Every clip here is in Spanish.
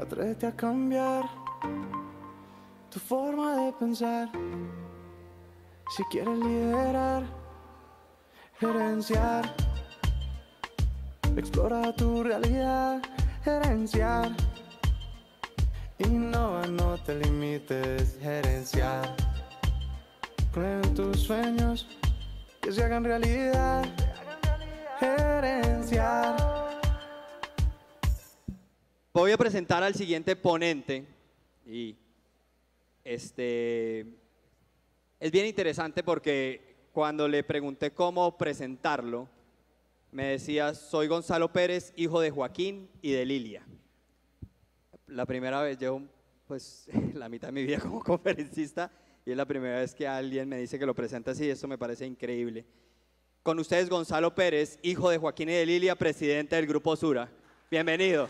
Atrévete a cambiar tu forma de pensar. Si quieres liderar, gerenciar. Explora tu realidad, gerenciar. Innova, no te limites, gerenciar. Cree tus sueños que se hagan realidad, gerenciar. Voy a presentar al siguiente ponente y este es bien interesante porque cuando le pregunté cómo presentarlo, me decía, soy Gonzalo Pérez, hijo de Joaquín y de Lilia. La primera vez llevo pues la mitad de mi vida como conferencista y es la primera vez que alguien me dice que lo presenta así, y eso me parece increíble. Con ustedes Gonzalo Pérez, hijo de Joaquín y de Lilia, presidente del Grupo Sura. Bienvenido.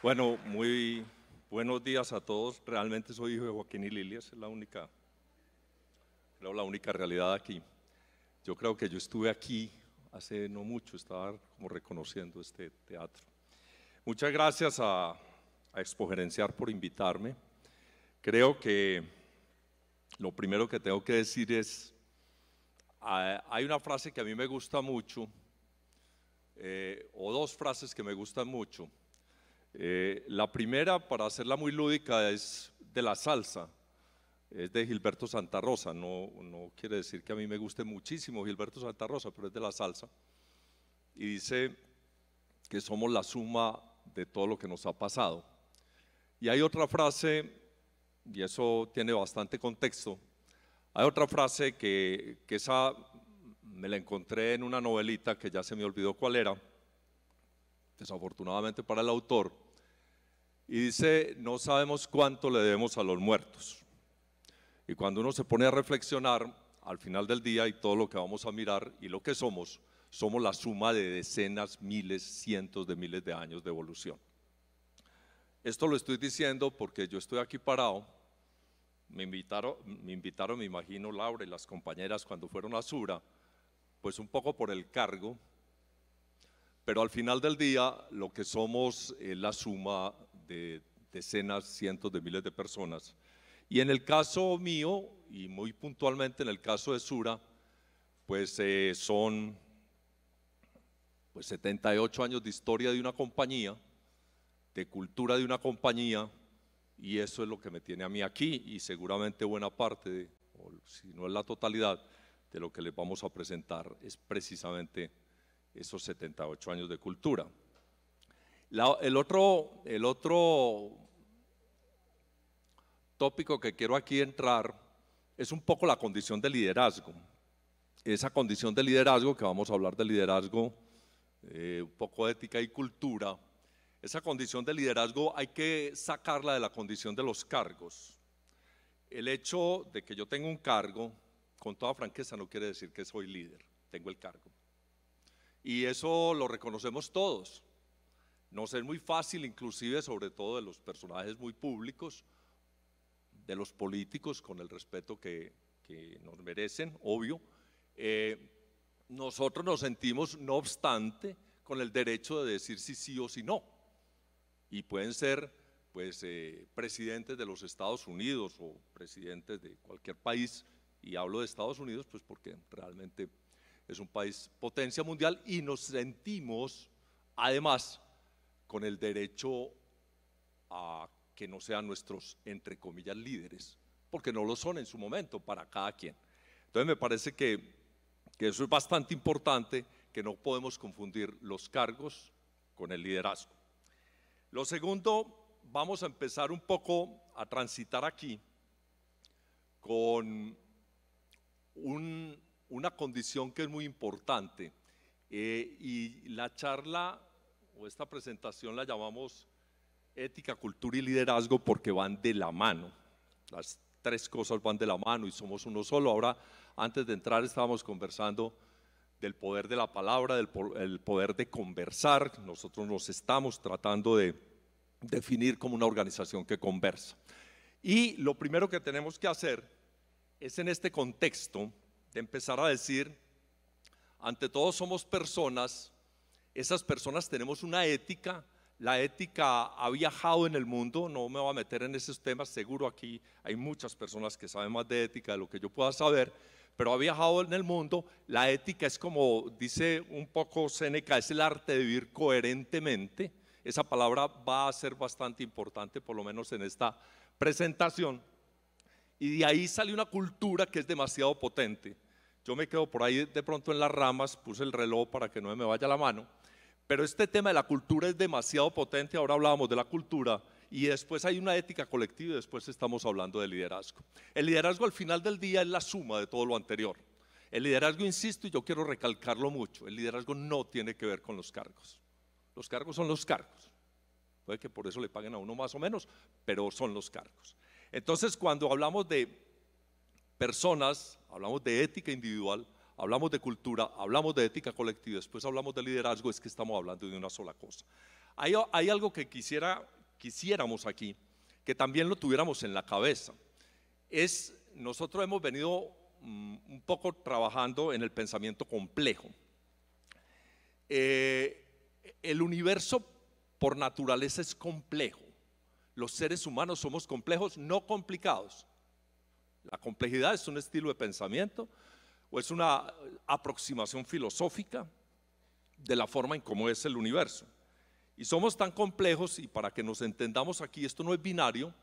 Bueno, muy buenos días a todos. Realmente soy hijo de Joaquín y Lilias, es la única, la única realidad aquí. Yo creo que yo estuve aquí hace no mucho, estaba como reconociendo este teatro. Muchas gracias a, Expogerenciar por invitarme. Creo que lo primero que tengo que decir es, hay una frase que a mí me gusta mucho, eh, o dos frases que me gustan mucho eh, la primera, para hacerla muy lúdica, es de la salsa, es de Gilberto Santa Rosa, no, quiere decir que a mí me guste muchísimo Gilberto Santa Rosa, pero es de la salsa. Y dice que somos la suma de todo lo que nos ha pasado. Y hay otra frase, y eso tiene bastante contexto, hay otra frase que esa me la encontré en una novelita que ya se me olvidó cuál era, desafortunadamente para el autor, y dice, no sabemos cuánto le debemos a los muertos. Y cuando uno se pone a reflexionar, al final del día y todo lo que vamos a mirar y lo que somos, somos la suma de decenas, miles, cientos de miles de años de evolución. Esto lo estoy diciendo porque yo estoy aquí parado. Me invitaron, me, invitaron, me imagino, Laura y las compañeras cuando fueron a Sura, pues un poco por el cargo, pero al final del día, lo que somos es la suma de decenas, cientos de miles de personas. Y en el caso mío, y muy puntualmente en el caso de Sura, pues eh, son pues 78 años de historia de una compañía, de cultura de una compañía, y eso es lo que me tiene a mí aquí y seguramente buena parte, o si no es la totalidad, de lo que les vamos a presentar es precisamente esos 78 años de cultura. el, otro, el otro tópico que quiero aquí entrar es un poco la condición de liderazgo. Esa condición de liderazgo, que vamos a hablar de liderazgo, eh, un poco ética y cultura, esa condición de liderazgo hay que sacarla de la condición de los cargos. El hecho de que yo tenga un cargo, con toda franqueza, no quiere decir que soy líder, tengo el cargo. Y eso lo reconocemos todos. no es muy fácil, inclusive sobre todo de los personajes muy públicos, de los políticos, con el respeto que, nos merecen, obvio. Eh, nosotros nos sentimos, no obstante, con el derecho de decir sí o sí no. Y pueden ser pues, eh, presidentes de los Estados Unidos o presidentes de cualquier país. Y hablo de Estados Unidos pues porque realmente es un país potencia mundial y nos sentimos además con el derecho a que no sean nuestros, entre comillas, líderes, porque no lo son en su momento para cada quien. Entonces me parece que, que eso es bastante importante, que no podemos confundir los cargos con el liderazgo. Lo segundo, vamos a empezar un poco a transitar aquí con un una condición que es muy importante. Eh, y la charla o esta presentación la llamamos ética, cultura y liderazgo porque van de la mano. Las tres cosas van de la mano y somos uno solo. Ahora, antes de entrar, estábamos conversando del poder de la palabra, del el poder de conversar. Nosotros nos estamos tratando de definir como una organización que conversa. Y lo primero que tenemos que hacer es en este contexto de empezar a decir, ante todo somos personas, esas personas tenemos una ética, la ética ha viajado en el mundo, no me voy a meter en esos temas, seguro aquí hay muchas personas que saben más de ética de lo que yo pueda saber, pero ha viajado en el mundo, la ética es como dice un poco Seneca, es el arte de vivir coherentemente, esa palabra va a ser bastante importante, por lo menos en esta presentación. Y de ahí sale una cultura que es demasiado potente. Yo me quedo por ahí de pronto en las ramas, puse el reloj para que no me vaya la mano. Pero este tema de la cultura es demasiado potente. Ahora hablábamos de la cultura y después hay una ética colectiva y después estamos hablando de liderazgo. El liderazgo al final del día es la suma de todo lo anterior. El liderazgo, insisto, y yo quiero recalcarlo mucho, el liderazgo no tiene que ver con los cargos. Los cargos son los cargos. Puede que por eso le paguen a uno más o menos, pero son los cargos. Entonces, cuando hablamos de personas, hablamos de ética individual, hablamos de cultura, hablamos de ética colectiva, después hablamos de liderazgo, es que estamos hablando de una sola cosa. Hay, algo que quisiera, quisiéramos aquí, que también lo tuviéramos en la cabeza. Es, nosotros hemos venido mm, un poco trabajando en el pensamiento complejo. Eh, el universo por naturaleza es complejo. Los seres humanos somos complejos, no complicados. La complejidad es un estilo de pensamiento o es una aproximación filosófica de la forma en cómo es el universo. Y somos tan complejos, y para que nos entendamos aquí, esto no es binario,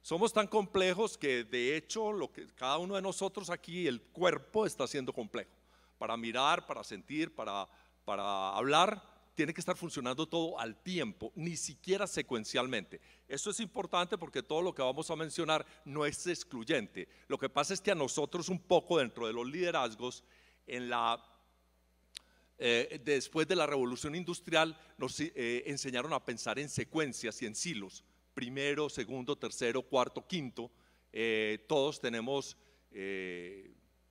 somos tan complejos que de hecho lo que cada uno de nosotros aquí, el cuerpo está siendo complejo, para mirar, para sentir, para, para hablar, tiene que estar funcionando todo al tiempo, ni siquiera secuencialmente. Eso es importante porque todo lo que vamos a mencionar no es excluyente. Lo que pasa es que a nosotros un poco dentro de los liderazgos, eh, después de la revolución industrial, nos eh, enseñaron a pensar en secuencias y en silos. Primero, segundo, tercero, cuarto, quinto. Eh, todos tenemos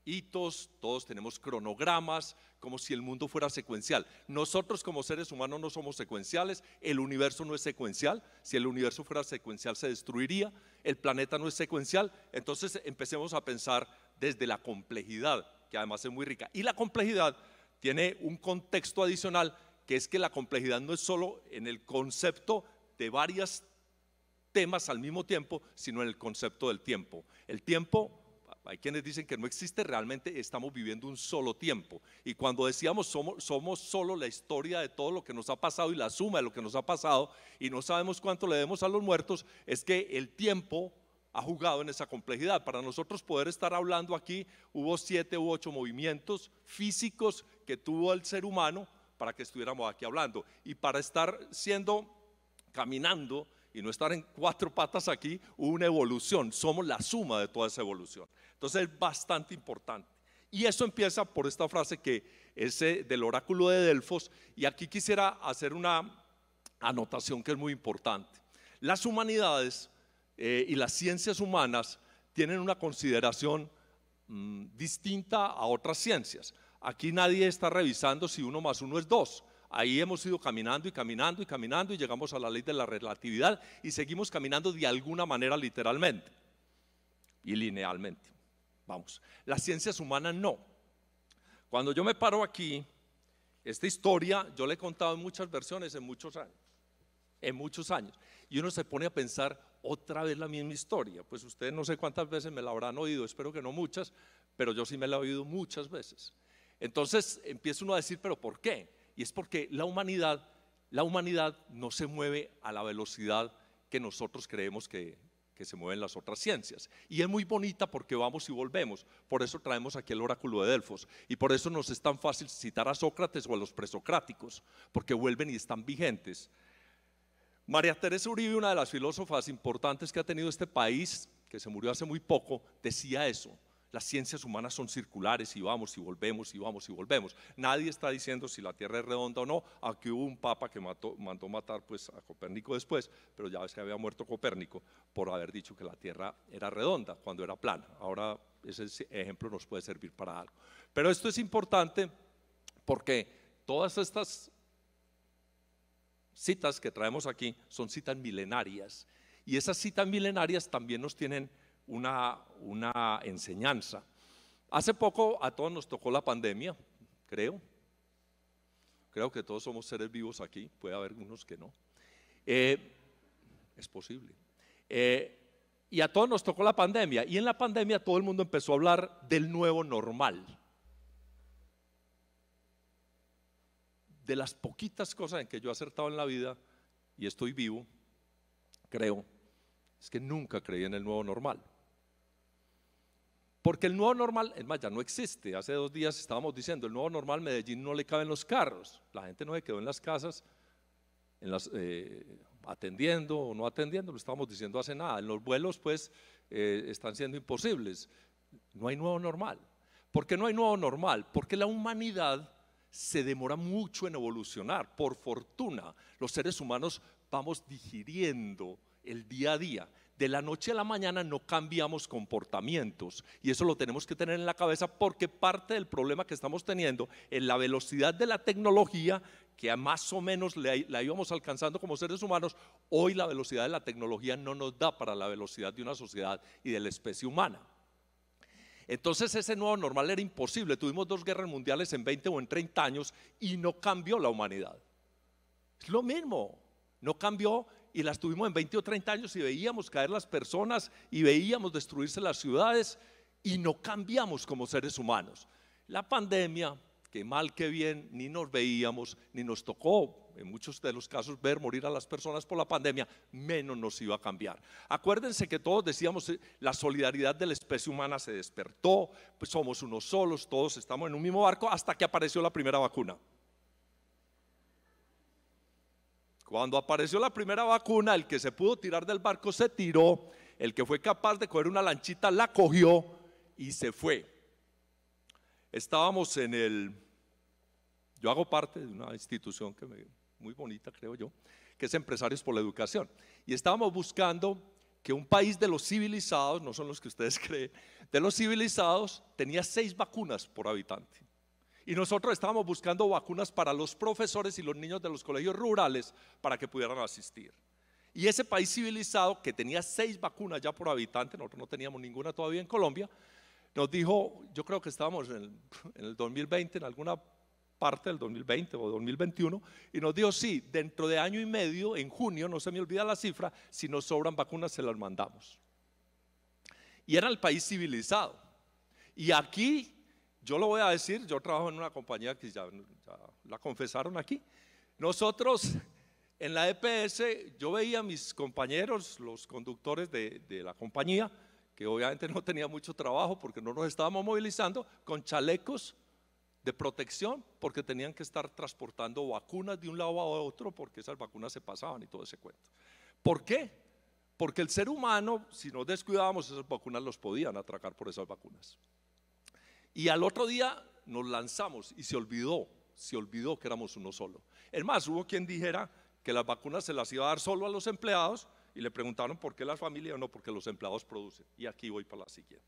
hitos, todos tenemos cronogramas, como si el mundo fuera secuencial. Nosotros como seres humanos no somos secuenciales, el universo no es secuencial, si el universo fuera secuencial se destruiría, el planeta no es secuencial, entonces empecemos a pensar desde la complejidad, que además es muy rica. Y la complejidad tiene un contexto adicional, que es que la complejidad no es solo en el concepto de varios temas al mismo tiempo, sino en el concepto del tiempo. El tiempo hay quienes dicen que no existe, realmente estamos viviendo un solo tiempo. Y cuando decíamos somos, somos solo la historia de todo lo que nos ha pasado y la suma de lo que nos ha pasado y no sabemos cuánto le demos a los muertos, es que el tiempo ha jugado en esa complejidad. Para nosotros poder estar hablando aquí, hubo siete u ocho movimientos físicos que tuvo el ser humano para que estuviéramos aquí hablando. Y para estar siendo, caminando y no estar en cuatro patas aquí, hubo una evolución, somos la suma de toda esa evolución. Entonces es bastante importante. Y eso empieza por esta frase que es del oráculo de Delfos, y aquí quisiera hacer una anotación que es muy importante. Las humanidades eh, y las ciencias humanas tienen una consideración mm, distinta a otras ciencias. Aquí nadie está revisando si uno más uno es dos. Ahí hemos ido caminando y caminando y caminando y llegamos a la ley de la relatividad y seguimos caminando de alguna manera literalmente y linealmente. Vamos, las ciencias humanas no. Cuando yo me paro aquí, esta historia yo la he contado en muchas versiones, en muchos años, en muchos años. Y uno se pone a pensar otra vez la misma historia. Pues ustedes no sé cuántas veces me la habrán oído, espero que no muchas, pero yo sí me la he oído muchas veces. Entonces empieza uno a decir, pero ¿por qué? y es porque la humanidad, la humanidad no se mueve a la velocidad que nosotros creemos que, que se mueven las otras ciencias. Y es muy bonita porque vamos y volvemos. Por eso traemos aquí el oráculo de Delfos. Y por eso nos es tan fácil citar a Sócrates o a los presocráticos, porque vuelven y están vigentes. María Teresa Uribe, una de las filósofas importantes que ha tenido este país, que se murió hace muy poco, decía eso. Las ciencias humanas son circulares y vamos y volvemos y vamos y volvemos. Nadie está diciendo si la Tierra es redonda o no, Aquí hubo un papa que mató, mandó matar pues, a Copérnico después, pero ya ves que había muerto Copérnico por haber dicho que la Tierra era redonda cuando era plana. Ahora ese ejemplo nos puede servir para algo. Pero esto es importante porque todas estas citas que traemos aquí son citas milenarias. Y esas citas milenarias también nos tienen una, una enseñanza. Hace poco a todos nos tocó la pandemia, creo. Creo que todos somos seres vivos aquí, puede haber unos que no. Eh, es posible. Eh, y a todos nos tocó la pandemia. Y en la pandemia todo el mundo empezó a hablar del nuevo normal. De las poquitas cosas en que yo he acertado en la vida y estoy vivo, creo, es que nunca creí en el nuevo normal. Porque el nuevo normal, es más, ya no existe. Hace dos días estábamos diciendo, el nuevo normal Medellín no le caben los carros. La gente no se quedó en las casas, en eh, atendiendo o no atendiendo, lo estábamos diciendo hace nada. En los vuelos, pues, eh, están siendo imposibles. No hay nuevo normal. ¿Por qué no hay nuevo normal? Porque la humanidad se demora mucho en evolucionar. Por fortuna, los seres humanos vamos digiriendo el día a día de la noche a la mañana no cambiamos comportamientos. Y eso lo tenemos que tener en la cabeza porque parte del problema que estamos teniendo es la velocidad de la tecnología que más o menos la íbamos alcanzando como seres humanos, hoy la velocidad de la tecnología no nos da para la velocidad de una sociedad y de la especie humana. Entonces ese nuevo normal era imposible. Tuvimos dos guerras mundiales en 20 o en 30 años y no cambió la humanidad. Es lo mismo, no cambió y las tuvimos en 20 o 30 años y veíamos caer las personas y veíamos destruirse las ciudades y no cambiamos como seres humanos. La pandemia, que mal que bien ni nos veíamos, ni nos tocó en muchos de los casos ver morir a las personas por la pandemia, menos nos iba a cambiar. Acuérdense que todos decíamos, eh, la solidaridad de la especie humana se despertó, pues somos unos solos, todos estamos en un mismo barco hasta que apareció la primera vacuna. Cuando apareció la primera vacuna, el que se pudo tirar del barco se tiró, el que fue capaz de coger una lanchita la cogió y se fue. Estábamos en el, yo hago parte de una institución que muy bonita creo yo, que es Empresarios por la Educación, y estábamos buscando que un país de los civilizados, no son los que ustedes creen, de los civilizados tenía seis vacunas por habitante. Y nosotros estábamos buscando vacunas para los profesores y los niños de los colegios rurales para que pudieran asistir. Y ese país civilizado que tenía seis vacunas ya por habitante, nosotros no teníamos ninguna todavía en Colombia, nos dijo, yo creo que estábamos en el, 2020, en alguna parte del 2020 o 2021, y nos dijo, sí, dentro de año y medio, en junio, no se me olvida la cifra, si nos sobran vacunas se las mandamos. Y era el país civilizado. Y aquí yo lo voy a decir, yo trabajo en una compañía que ya, la confesaron aquí. Nosotros en la EPS yo veía a mis compañeros, los conductores de, de la compañía, que obviamente no tenía mucho trabajo porque no nos estábamos movilizando, con chalecos de protección porque tenían que estar transportando vacunas de un lado a otro porque esas vacunas se pasaban y todo ese cuento. ¿Por qué? Porque el ser humano, si nos descuidábamos, esas vacunas los podían atracar por esas vacunas. Y al otro día nos lanzamos y se olvidó, se olvidó que éramos uno solo. Es más, hubo quien dijera que las vacunas se las iba a dar solo a los empleados y le preguntaron por qué las familias no, porque los empleados producen. Y aquí voy para la siguiente.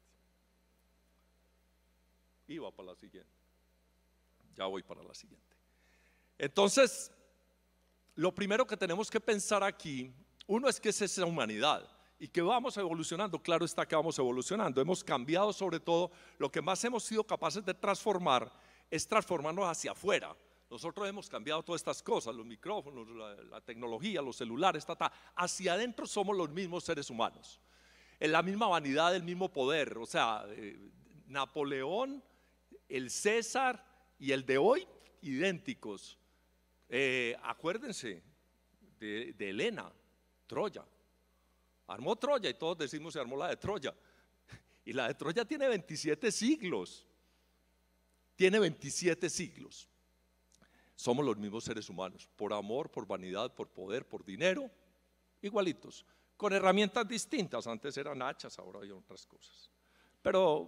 va para la siguiente. Ya voy para la siguiente. Entonces, lo primero que tenemos que pensar aquí, uno es que es esa humanidad y que vamos evolucionando. Claro está que vamos evolucionando. Hemos cambiado sobre todo. Lo que más hemos sido capaces de transformar es transformarnos hacia afuera. Nosotros hemos cambiado todas estas cosas, los micrófonos, la, tecnología, los celulares, está hacia adentro somos los mismos seres humanos. En la misma vanidad, el mismo poder. O sea, eh, Napoleón, el César y el de hoy, idénticos. Eh, acuérdense de Elena, Troya. Armó Troya y todos decimos se armó la de Troya. Y la de Troya tiene 27 siglos. Tiene 27 siglos. Somos los mismos seres humanos, por amor, por vanidad, por poder, por dinero, igualitos, con herramientas distintas. Antes eran hachas, ahora hay otras cosas. Pero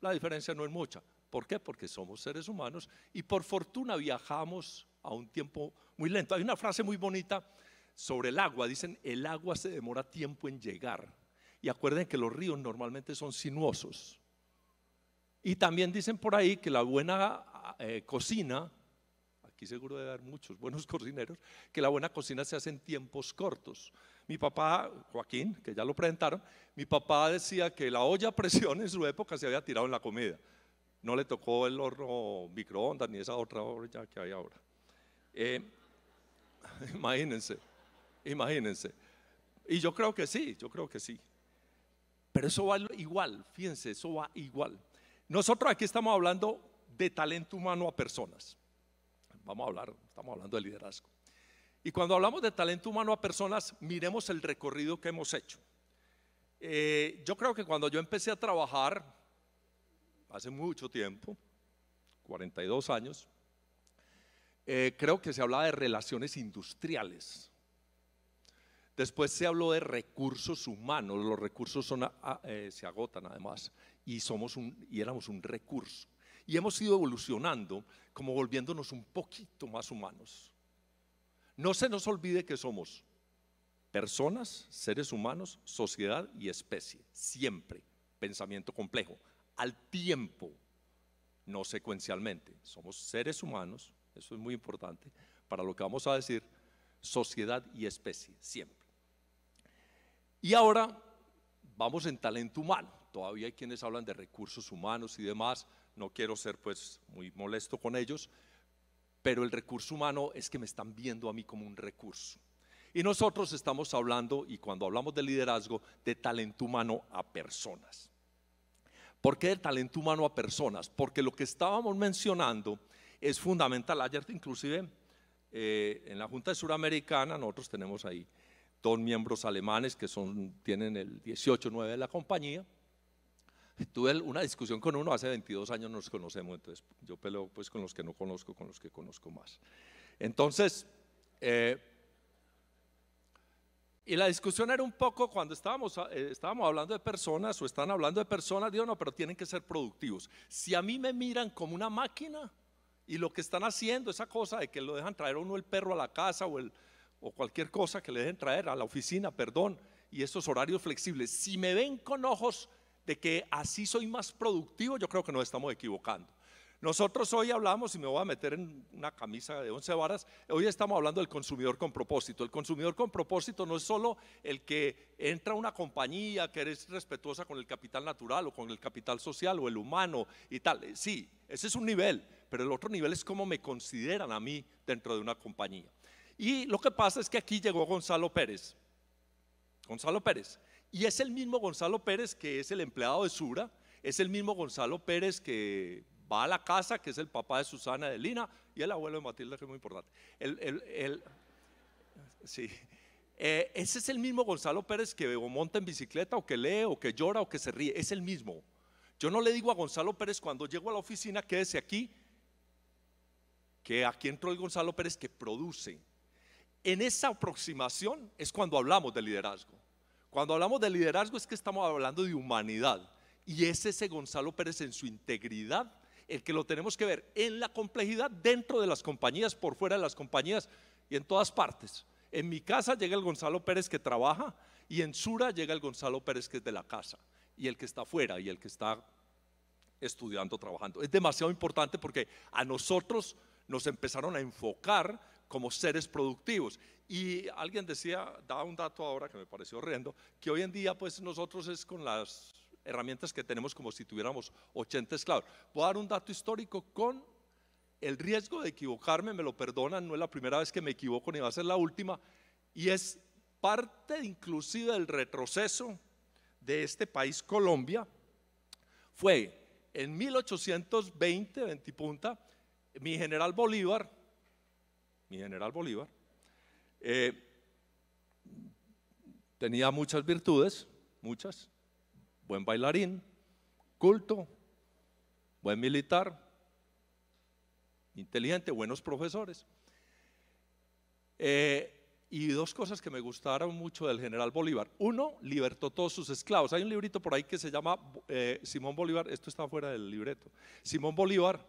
la diferencia no es mucha. ¿Por qué? Porque somos seres humanos y por fortuna viajamos a un tiempo muy lento. Hay una frase muy bonita sobre el agua. Dicen, el agua se demora tiempo en llegar. Y acuerden que los ríos normalmente son sinuosos. Y también dicen por ahí que la buena eh, cocina, aquí seguro debe haber muchos buenos cocineros, que la buena cocina se hace en tiempos cortos. Mi papá, Joaquín, que ya lo presentaron, mi papá decía que la olla a presión en su época se había tirado en la comida. No le tocó el horno microondas ni esa otra olla que hay ahora. Eh, imagínense. Imagínense. Y yo creo que sí, yo creo que sí. Pero eso va igual, fíjense, eso va igual. Nosotros aquí estamos hablando de talento humano a personas. Vamos a hablar, estamos hablando de liderazgo. Y cuando hablamos de talento humano a personas, miremos el recorrido que hemos hecho. Eh, yo creo que cuando yo empecé a trabajar, hace mucho tiempo, 42 años, eh, creo que se hablaba de relaciones industriales. Después se habló de recursos humanos, los recursos eh, se agotan además, y, somos y éramos un recurso. Y hemos ido evolucionando como volviéndonos un poquito más humanos. No se nos olvide que somos personas, seres humanos, sociedad y especie, siempre. Pensamiento complejo, al tiempo, no secuencialmente. Somos seres humanos, eso es muy importante, para lo que vamos a decir, sociedad y especie, siempre. Y ahora vamos en talento humano. Todavía hay quienes hablan de recursos humanos y demás. No quiero ser pues muy molesto con ellos, pero el recurso humano es que me están viendo a mí como un recurso. Y nosotros estamos hablando, y cuando hablamos de liderazgo, de talento humano a personas. ¿Por qué de talento humano a personas? Porque lo que estábamos mencionando es fundamental. Ayer inclusive eh, en la Junta de Suramericana, nosotros tenemos ahí dos miembros alemanes que son, tienen el 18-9 de la compañía. Tuve una discusión con uno, hace 22 años nos conocemos, entonces yo peleo pues con los que no conozco, con los que conozco más. Entonces, eh, y la discusión era un poco cuando estábamos, eh, estábamos hablando de personas o están hablando de personas, digo, no, pero tienen que ser productivos. Si a mí me miran como una máquina y lo que están haciendo, esa cosa de que lo dejan traer uno el perro a la casa o el, o cualquier cosa que le dejen traer a la oficina, perdón, y esos horarios flexibles, si me ven con ojos de que así soy más productivo, yo creo que nos estamos equivocando. Nosotros hoy hablamos, y me voy a meter en una camisa de 11 varas, hoy estamos hablando del consumidor con propósito. El consumidor con propósito no es solo el que entra a una compañía que eres respetuosa con el capital natural o con el capital social o el humano y tal. Sí, ese es un nivel, pero el otro nivel es cómo me consideran a mí dentro de una compañía. Y lo que pasa es que aquí llegó Gonzalo Pérez. Gonzalo Pérez. Y es el mismo Gonzalo Pérez que es el empleado de Sura, es el mismo Gonzalo Pérez que va a la casa, que es el papá de Susana de Lina y el abuelo de Matilda, que es muy importante. sí. Eh, ese es el mismo Gonzalo Pérez que monta en bicicleta, o que lee, o que llora, o que se ríe. Es el mismo. Yo no le digo a Gonzalo Pérez cuando llego a la oficina, quédese aquí, que aquí entró el Gonzalo Pérez que produce en esa aproximación es cuando hablamos de liderazgo. Cuando hablamos de liderazgo es que estamos hablando de humanidad. Y es ese Gonzalo Pérez en su integridad el que lo tenemos que ver en la complejidad dentro de las compañías, por fuera de las compañías y en todas partes. En mi casa llega el Gonzalo Pérez que trabaja y en Sura llega el Gonzalo Pérez que es de la casa y el que está fuera y el que está estudiando, trabajando. Es demasiado importante porque a nosotros nos empezaron a enfocar como seres productivos. Y alguien decía, daba un dato ahora que me pareció horrendo, que hoy en día pues nosotros es con las herramientas que tenemos como si tuviéramos 80 esclavos. Voy a dar un dato histórico con el riesgo de equivocarme, me lo perdonan, no es la primera vez que me equivoco ni va a ser la última, y es parte inclusive del retroceso de este país Colombia, fue en 1820, 20 punta, mi general Bolívar, general Bolívar, eh, tenía muchas virtudes, muchas, buen bailarín, culto, buen militar, inteligente, buenos profesores. Eh, y dos cosas que me gustaron mucho del general Bolívar. Uno, libertó todos sus esclavos. Hay un librito por ahí que se llama eh, Simón Bolívar, esto está fuera del libreto. Simón Bolívar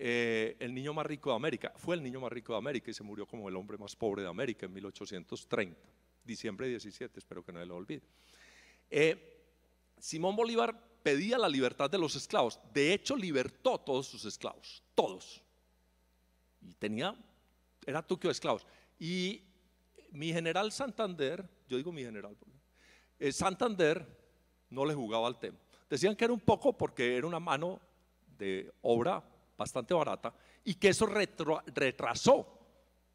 eh, el niño más rico de América. Fue el niño más rico de América y se murió como el hombre más pobre de América en 1830, diciembre 17, espero que no lo olvide. Eh, Simón Bolívar pedía la libertad de los esclavos. De hecho, libertó todos sus esclavos, todos. Y tenía, era tuquio de esclavos. Y mi general Santander, yo digo mi general, eh, Santander no le jugaba al tema. Decían que era un poco porque era una mano de obra bastante barata, y que eso retrasó,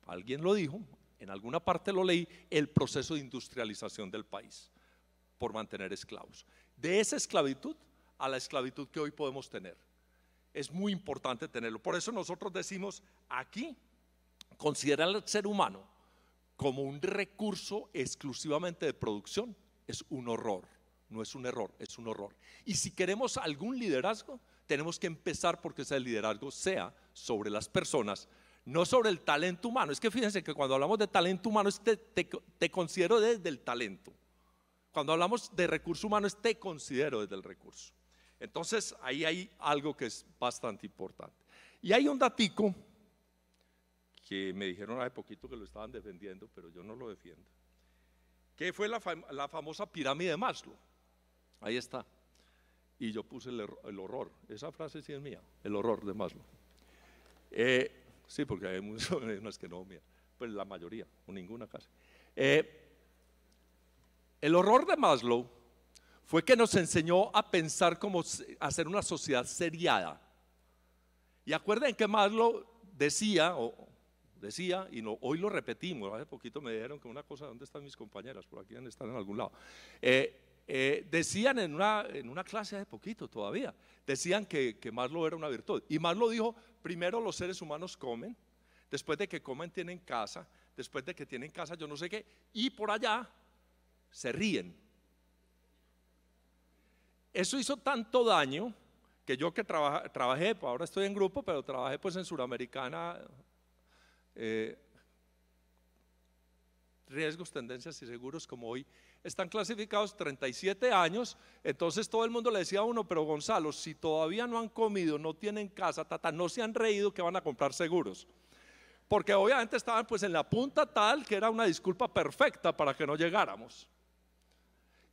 alguien lo dijo, en alguna parte lo leí, el proceso de industrialización del país por mantener esclavos. De esa esclavitud a la esclavitud que hoy podemos tener. Es muy importante tenerlo. Por eso nosotros decimos aquí, considerar al ser humano como un recurso exclusivamente de producción es un horror, no es un error, es un horror. Y si queremos algún liderazgo, tenemos que empezar porque ese liderazgo sea sobre las personas, no sobre el talento humano. Es que fíjense que cuando hablamos de talento humano es te, considero desde el talento. Cuando hablamos de recurso humano te considero desde el recurso. Entonces ahí hay algo que es bastante importante. Y hay un datico que me dijeron hace poquito que lo estaban defendiendo, pero yo no lo defiendo, que fue la, la famosa pirámide de Maslow. Ahí está y yo puse el, horror. Esa frase sí es mía, el horror de Maslow. Eh, sí, porque hay, unas que no mía, pues la mayoría, o ninguna casi. Eh, el horror de Maslow fue que nos enseñó a pensar como hacer una sociedad seriada. Y acuerden que Maslow decía, o decía, y no, hoy lo repetimos, hace poquito me dijeron que una cosa, ¿dónde están mis compañeras? Por aquí están en algún lado. Eh, eh, decían en una, en una clase de poquito todavía, decían que, que era una virtud. Y lo dijo, primero los seres humanos comen, después de que comen tienen casa, después de que tienen casa yo no sé qué, y por allá se ríen. Eso hizo tanto daño que yo que trabajé, ahora estoy en grupo, pero trabajé pues en Suramericana, eh, riesgos, tendencias y seguros como hoy, están clasificados 37 años. Entonces todo el mundo le decía a uno, pero Gonzalo, si todavía no han comido, no tienen casa, tata, no se han reído que van a comprar seguros. Porque obviamente estaban pues en la punta tal que era una disculpa perfecta para que no llegáramos.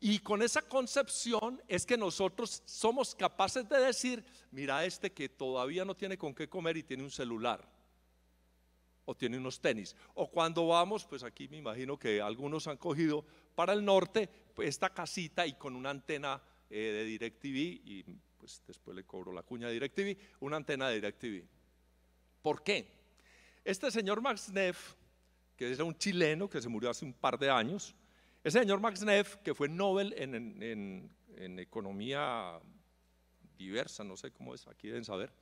Y con esa concepción es que nosotros somos capaces de decir, mira este que todavía no tiene con qué comer y tiene un celular o tiene unos tenis. O cuando vamos, pues aquí me imagino que algunos han cogido para el norte pues esta casita y con una antena eh, de DirecTV, y pues después le cobro la cuña de DirecTV, una antena de DirecTV. ¿Por qué? Este señor Max Neff, que es un chileno que se murió hace un par de años, ese señor Max Neff, que fue Nobel en, en, en, economía diversa, no sé cómo es, aquí deben saber,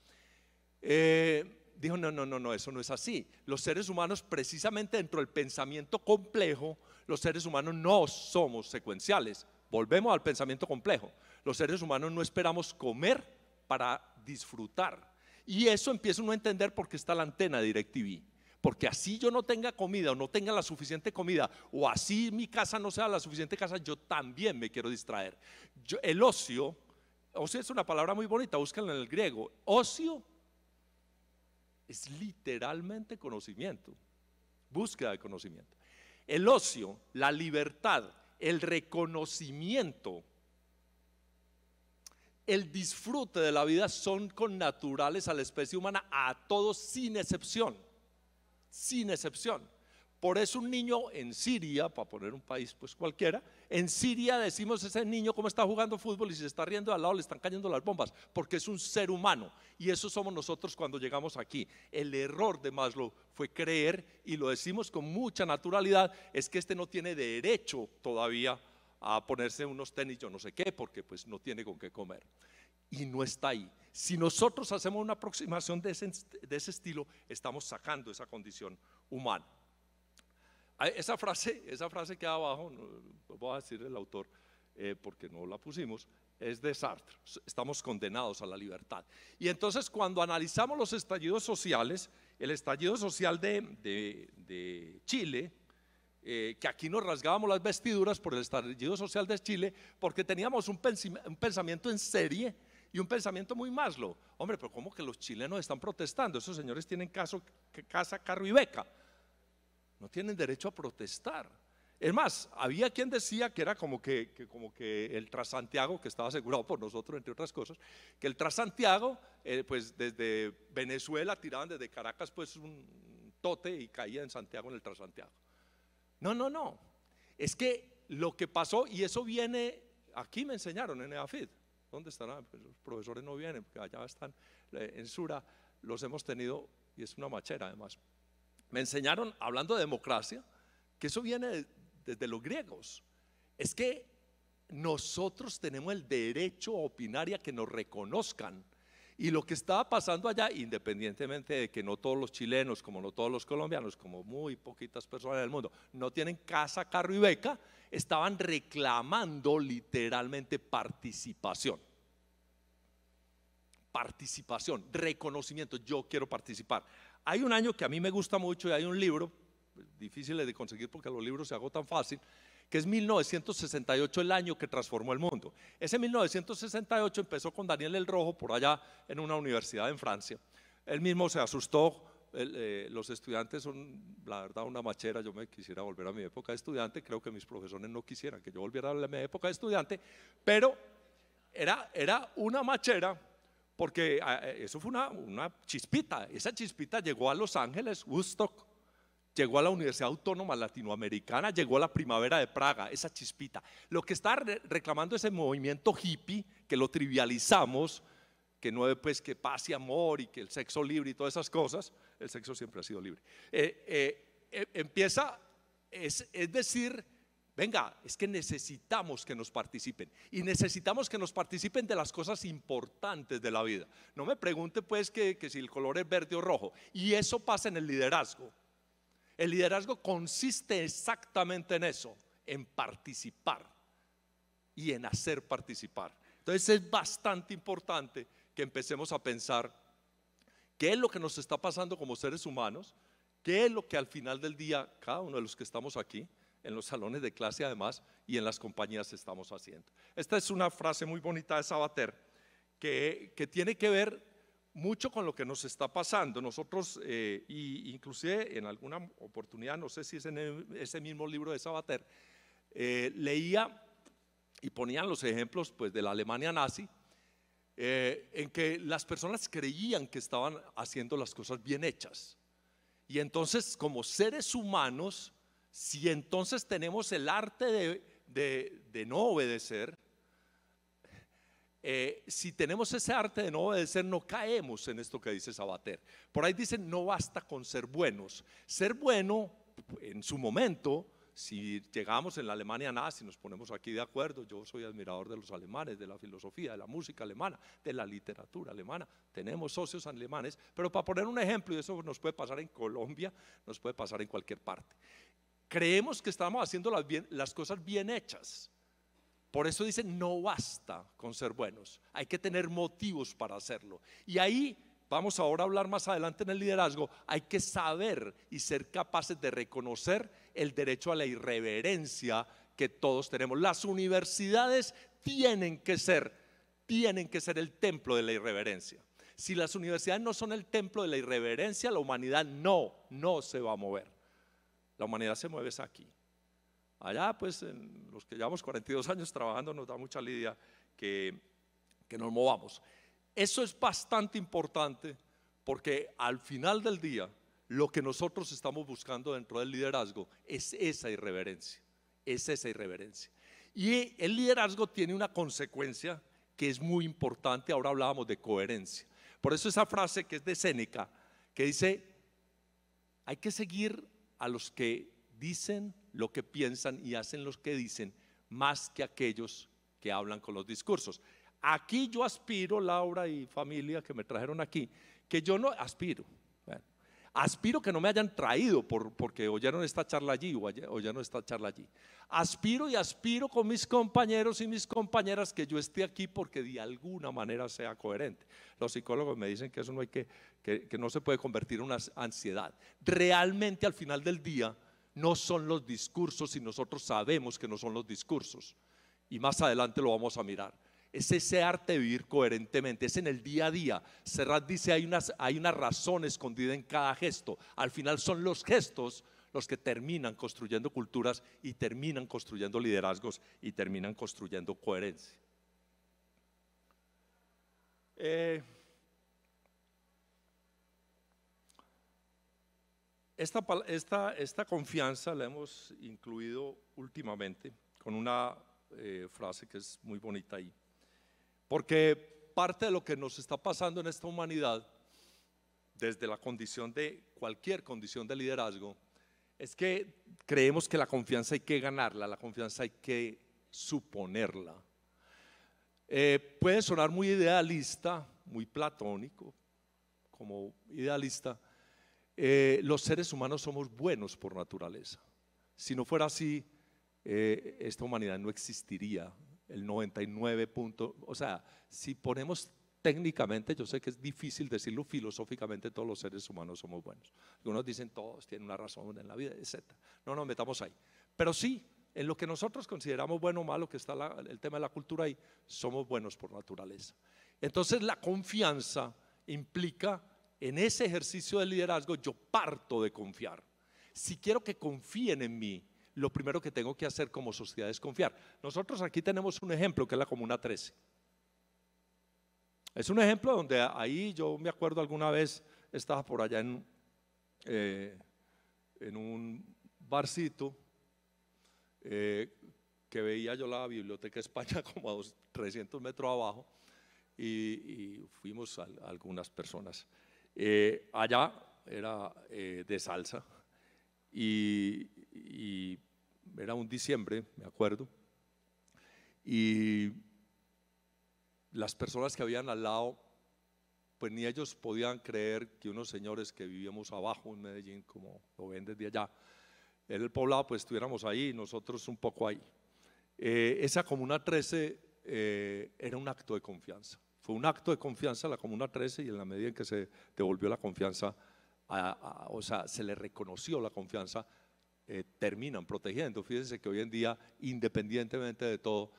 eh, dijo, no, no, no, no, eso no es así. Los seres humanos, precisamente dentro del pensamiento complejo, los seres humanos no somos secuenciales. Volvemos al pensamiento complejo. Los seres humanos no esperamos comer para disfrutar. Y eso empieza uno a entender por qué está la antena de DirecTV. Porque así yo no tenga comida o no tenga la suficiente comida, o así mi casa no sea la suficiente casa, yo también me quiero distraer. Yo, el ocio, ocio es una palabra muy bonita, búsquenla en el griego. Ocio es literalmente conocimiento, búsqueda de conocimiento. El ocio, la libertad, el reconocimiento, el disfrute de la vida son connaturales a la especie humana, a todos sin excepción, sin excepción. Por eso un niño en Siria, para poner un país pues cualquiera, en Siria decimos ese niño cómo está jugando fútbol y se está riendo al lado, le están cayendo las bombas, porque es un ser humano. Y eso somos nosotros cuando llegamos aquí. El error de Maslow fue creer, y lo decimos con mucha naturalidad, es que este no tiene derecho todavía a ponerse unos tenis, yo no sé qué, porque pues no tiene con qué comer. Y no está ahí. Si nosotros hacemos una aproximación de ese estilo, estamos sacando esa condición humana. Ah, esa frase, esa frase que abajo, no, voy a decir el autor eh, porque no la pusimos, es de Sartre. Estamos condenados a la libertad. Y entonces cuando analizamos los estallidos sociales, el estallido social de, de, Chile, eh, que aquí nos rasgábamos las vestiduras por el estallido social de Chile, porque teníamos un, un pensamiento en serie y un pensamiento muy maslo. Hombre, pero ¿cómo que los chilenos están protestando? Esos señores tienen caso, casa, carro y beca. No tienen derecho a protestar. Es más, había quien decía que era como que, que como que el Trasantiago, que estaba asegurado por nosotros, entre otras cosas, que el Trasantiago, eh, pues desde Venezuela tiraban desde Caracas pues un tote y caía en Santiago en el Santiago. No, no, no. Es que lo que pasó, y eso viene, aquí me enseñaron en EAFID, ¿dónde están? Pues, los profesores no vienen, porque allá están eh, en Sura, los hemos tenido, y es una machera además, me enseñaron, hablando de democracia, que eso viene desde los griegos. Es que nosotros tenemos el derecho a opinar y a que nos reconozcan. Y lo que estaba pasando allá, independientemente de que no todos los chilenos, como no todos los colombianos, como muy poquitas personas del mundo, no tienen casa, carro y beca, estaban reclamando literalmente participación. Participación, reconocimiento, yo quiero participar. Hay un año que a mí me gusta mucho y hay un libro, difícil de conseguir porque los libros se tan fácil, que es 1968 el año que transformó el mundo. Ese 1968 empezó con Daniel el Rojo por allá en una universidad en Francia. Él mismo se asustó, eh, los estudiantes son, la verdad, una machera, yo me quisiera volver a mi época de estudiante, creo que mis profesores no quisieran que yo volviera a mi época de estudiante, pero era, era una machera porque ah, eh, eso fue una, una chispita. Esa chispita llegó a Los Ángeles, Woodstock, llegó a la Universidad Autónoma Latinoamericana, llegó a la Primavera de Praga, esa chispita. Lo que está reclamando ese movimiento hippie, que lo trivializamos, que no es pues que paz y amor y que el sexo libre y todas esas cosas, el sexo siempre ha sido libre. Eh, eh, empieza, es, es decir, Venga, es que necesitamos que nos participen y necesitamos que nos participen de las cosas importantes de la vida. No me pregunte pues que, que, si el color es verde o rojo. Y eso pasa en el liderazgo. El liderazgo consiste exactamente en eso, en participar y en hacer participar. Entonces es bastante importante que empecemos a pensar qué es lo que nos está pasando como seres humanos, qué es lo que al final del día cada uno de los que estamos aquí en los salones de clase además y en las compañías estamos haciendo. Esta es una frase muy bonita de Sabater que, que tiene que ver mucho con lo que nos está pasando. Nosotros, eh, y inclusive en alguna oportunidad, no sé si es en ese mismo libro de Sabater, eh, leía y ponían los ejemplos pues, de la Alemania nazi, eh, en que las personas creían que estaban haciendo las cosas bien hechas. Y entonces, como seres humanos, si entonces tenemos el arte de, no obedecer, eh, si tenemos ese arte de no obedecer, no caemos en esto que dice Sabater. Por ahí dicen, no basta con ser buenos. Ser bueno en su momento, si llegamos en la Alemania nazi, nos ponemos aquí de acuerdo, yo soy admirador de los alemanes, de la filosofía, de la música alemana, de la literatura alemana, tenemos socios alemanes, pero para poner un ejemplo, y eso nos puede pasar en Colombia, nos puede pasar en cualquier parte. Creemos que estamos haciendo las, cosas bien hechas. Por eso dice, no basta con ser buenos, hay que tener motivos para hacerlo. Y ahí vamos ahora a hablar más adelante en el liderazgo, hay que saber y ser capaces de reconocer el derecho a la irreverencia que todos tenemos. Las universidades tienen que ser, tienen que ser el templo de la irreverencia. Si las universidades no son el templo de la irreverencia, la humanidad no, no se va a mover. La humanidad se mueve es aquí. Allá, pues, en los que llevamos 42 años trabajando, nos da mucha lidia que, que nos movamos. Eso es bastante importante porque al final del día, lo que nosotros estamos buscando dentro del liderazgo es esa irreverencia, es esa irreverencia. Y el liderazgo tiene una consecuencia que es muy importante, ahora hablábamos de coherencia. Por eso esa frase que es de Séneca, que dice, hay que seguir a los que dicen lo que piensan y hacen lo que dicen, más que aquellos que hablan con los discursos. Aquí yo aspiro, Laura y familia que me trajeron aquí, que yo no aspiro, Aspiro que no me hayan traído por, porque oyeron esta charla allí o oyeron esta charla allí. Aspiro y aspiro con mis compañeros y mis compañeras que yo esté aquí porque de alguna manera sea coherente. Los psicólogos me dicen que eso no hay que, que no se puede convertir en una ansiedad. Realmente al final del día no son los discursos y nosotros sabemos que no son los discursos. Y más adelante lo vamos a mirar. Es ese arte de vivir coherentemente, es en el día a día. Serrat dice, hay, unas, hay una razón escondida en cada gesto. Al final son los gestos los que terminan construyendo culturas y terminan construyendo liderazgos y terminan construyendo coherencia. Eh, esta, esta, confianza la hemos incluido últimamente con una eh, frase que es muy bonita ahí. Porque parte de lo que nos está pasando en esta humanidad, desde la condición de cualquier condición de liderazgo, es que creemos que la confianza hay que ganarla, la confianza hay que suponerla. Eh, puede sonar muy idealista, muy platónico, como idealista. Eh, los seres humanos somos buenos por naturaleza. Si no fuera así, eh, esta humanidad no existiría, el 99 punto, o sea, si ponemos técnicamente, yo sé que es difícil decirlo filosóficamente, todos los seres humanos somos buenos. Algunos dicen todos tienen una razón en la vida, etc. No nos metamos ahí. Pero sí, en lo que nosotros consideramos bueno o malo, que está el tema de la cultura ahí, somos buenos por naturaleza. Entonces la confianza implica en ese ejercicio de liderazgo yo parto de confiar. Si quiero que confíen en mí, lo primero que tengo que hacer como sociedad es confiar. Nosotros aquí tenemos un ejemplo que es la Comuna 13. Es un ejemplo donde ahí yo me acuerdo alguna vez estaba por allá en, eh, en un barcito eh, que veía yo la Biblioteca España como a 300 metros abajo y, fuimos algunas personas. Eh, allá era de salsa y, y era un diciembre, me acuerdo, y las personas que habían al lado, pues ni ellos podían creer que unos señores que vivíamos abajo en Medellín, como lo ven desde allá, en el poblado, pues estuviéramos ahí, nosotros un poco ahí. Eh, esa Comuna 13 eh, era un acto de confianza. Fue un acto de confianza la Comuna 13 y en la medida en que se devolvió la confianza, o sea, se le reconoció la confianza, eh, terminan protegiendo. Fíjense que hoy en día, independientemente de todo,